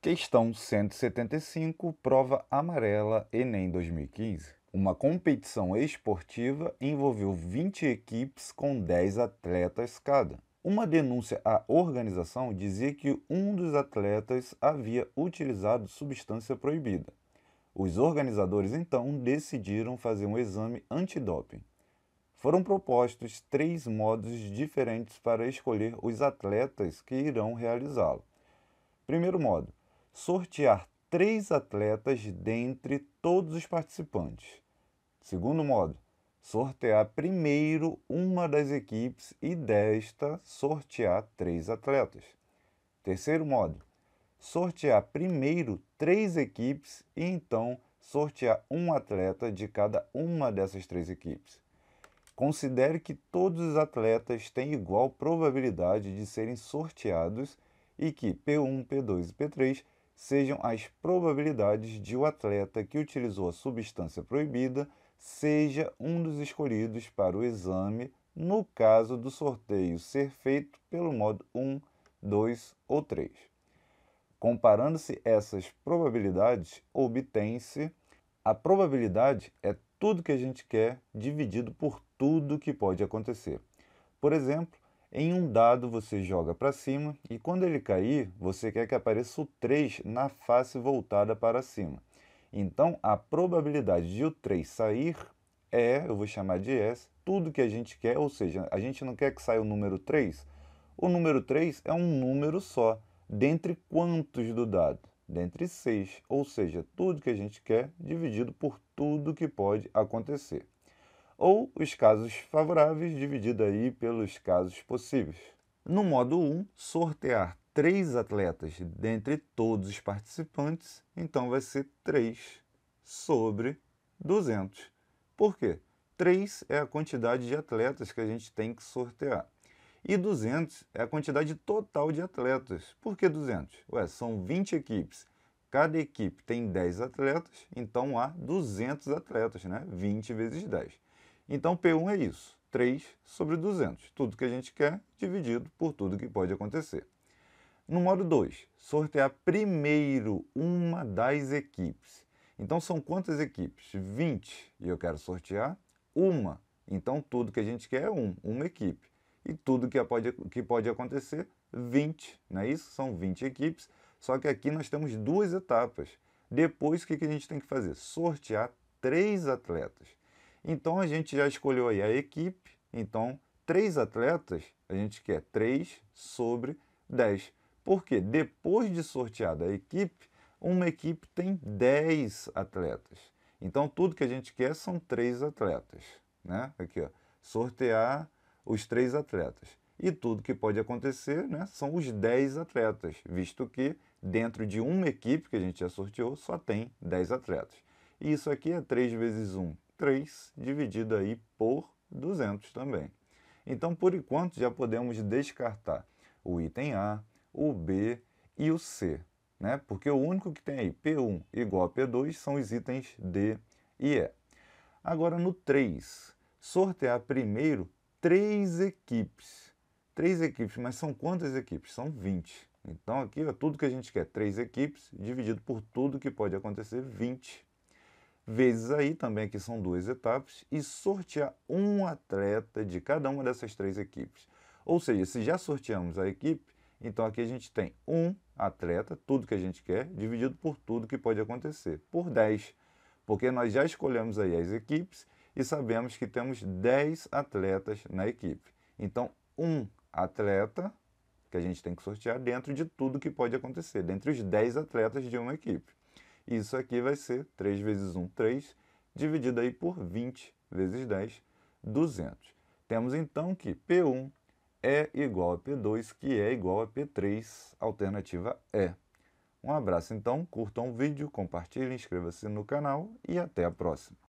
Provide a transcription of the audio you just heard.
Questão 175, prova amarela Enem 2015. Uma competição esportiva envolveu 20 equipes com 10 atletas cada. Uma denúncia à organização dizia que um dos atletas havia utilizado substância proibida. Os organizadores então decidiram fazer um exame antidoping. Foram propostos três modos diferentes para escolher os atletas que irão realizá-lo. Primeiro modo: sortear três atletas dentre todos os participantes. Segundo modo, sortear primeiro uma das equipes e desta sortear três atletas. Terceiro modo, sortear primeiro três equipes e então sortear um atleta de cada uma dessas três equipes. Considere que todos os atletas têm igual probabilidade de serem sorteados e que P1, P2 e P3 sejam as probabilidades de o atleta que utilizou a substância proibida seja um dos escolhidos para o exame no caso do sorteio ser feito pelo modo 1, 2 ou 3. Comparando-se essas probabilidades, obtém-se a probabilidade é tudo que a gente quer dividido por tudo que pode acontecer. Por exemplo, em um dado você joga para cima e quando ele cair, você quer que apareça o 3 na face voltada para cima. Então a probabilidade de o 3 sair é, eu vou chamar de S, tudo que a gente quer, ou seja, a gente não quer que saia o número 3. O número 3 é um número só, dentre quantos do dado? Dentre 6, ou seja, tudo que a gente quer dividido por tudo que pode acontecer ou os casos favoráveis dividido aí pelos casos possíveis. No modo 1, sortear três atletas dentre todos os participantes, então vai ser 3 sobre 200. Por quê? 3 é a quantidade de atletas que a gente tem que sortear. E 200 é a quantidade total de atletas. Por que 200? Ué, são 20 equipes. Cada equipe tem 10 atletas, então há 200 atletas, né? 20 vezes 10. Então, P1 é isso, 3 sobre 200, tudo que a gente quer dividido por tudo que pode acontecer. No modo 2, sortear primeiro uma das equipes. Então, são quantas equipes? 20, e eu quero sortear uma. Então, tudo que a gente quer é um, uma equipe. E tudo que pode, que pode acontecer, 20, não é isso? São 20 equipes, só que aqui nós temos duas etapas. Depois, o que a gente tem que fazer? Sortear três atletas. Então a gente já escolheu aí a equipe, então três atletas, a gente quer 3 sobre 10. Porque depois de sorteada a equipe, uma equipe tem 10 atletas. Então tudo que a gente quer são três atletas, né? Aqui, ó, sortear os três atletas. E tudo que pode acontecer, né, são os 10 atletas, visto que dentro de uma equipe que a gente já sorteou só tem 10 atletas. E isso aqui é 3 vezes 1, 3 dividido aí por 200 também. Então, por enquanto, já podemos descartar o item A, o B e o C, né? porque o único que tem aí P1 igual a P2 são os itens D e E. Agora, no 3, sortear primeiro três equipes. Três equipes, mas são quantas equipes? São 20. Então, aqui é tudo que a gente quer, três equipes, dividido por tudo que pode acontecer, 20 vezes aí também que são duas etapas, e sortear um atleta de cada uma dessas três equipes. Ou seja, se já sorteamos a equipe, então aqui a gente tem um atleta, tudo que a gente quer, dividido por tudo que pode acontecer, por 10. Porque nós já escolhemos aí as equipes e sabemos que temos 10 atletas na equipe. Então, um atleta que a gente tem que sortear dentro de tudo que pode acontecer, dentre os 10 atletas de uma equipe. E isso aqui vai ser 3 vezes 1, 3, dividido aí por 20 vezes 10, 200. Temos então que P1 é igual a P2, que é igual a P3, alternativa E. Um abraço então, curtam o vídeo, compartilhem, inscreva-se no canal e até a próxima.